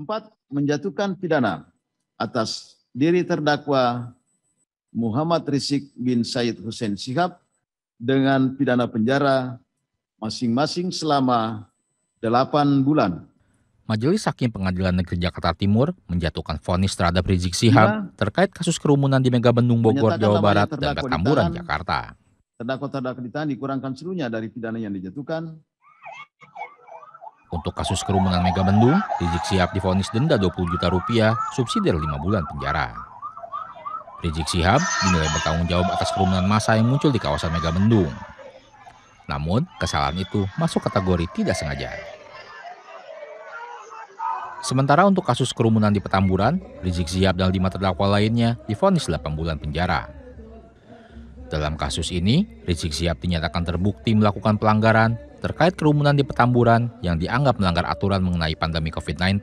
Empat, menjatuhkan pidana atas diri terdakwa Muhammad Rizik bin Said Hussein Sihab dengan pidana penjara masing-masing selama delapan bulan. Majelis Hakim Pengadilan Negeri Jakarta Timur menjatuhkan vonis terhadap Rizik Sihab iya. terkait kasus kerumunan di Megabendung Bogor, Jawa Barat dan Petamburan, Jakarta. Terdakwa-terdakwa ditahan dikurangkan seluruhnya dari pidana yang dijatuhkan untuk kasus kerumunan Megabendung, Rizik Sihab difonis denda 20 juta rupiah, subsidi 5 bulan penjara. Rizik Sihab dinilai bertanggung jawab atas kerumunan massa yang muncul di kawasan Megabendung. Namun, kesalahan itu masuk kategori tidak sengaja. Sementara untuk kasus kerumunan di Petamburan, Rizik Sihab dan lima terdakwa lainnya difonis 8 bulan penjara. Dalam kasus ini, Rizik Sihab dinyatakan terbukti melakukan pelanggaran terkait kerumunan di Petamburan yang dianggap melanggar aturan mengenai pandemi COVID-19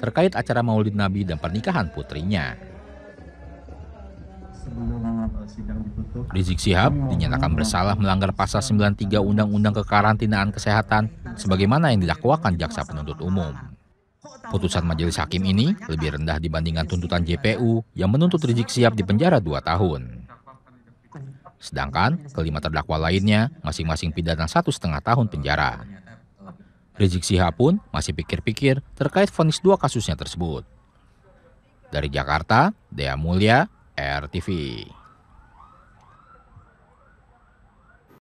terkait acara Maulid Nabi dan pernikahan putrinya. Rizik Sihab dinyatakan bersalah melanggar pasal 93 Undang-Undang Kekarantinaan Kesehatan sebagaimana yang didakwakan jaksa penuntut umum. Putusan majelis hakim ini lebih rendah dibandingkan tuntutan JPU yang menuntut Rizik Sihab penjara 2 tahun. Sedangkan kelima terdakwa lainnya masing-masing pidana satu setengah tahun penjara. Rizik Sihab pun masih pikir-pikir terkait vonis dua kasusnya tersebut. Dari Jakarta, Dea Mulya, RTV.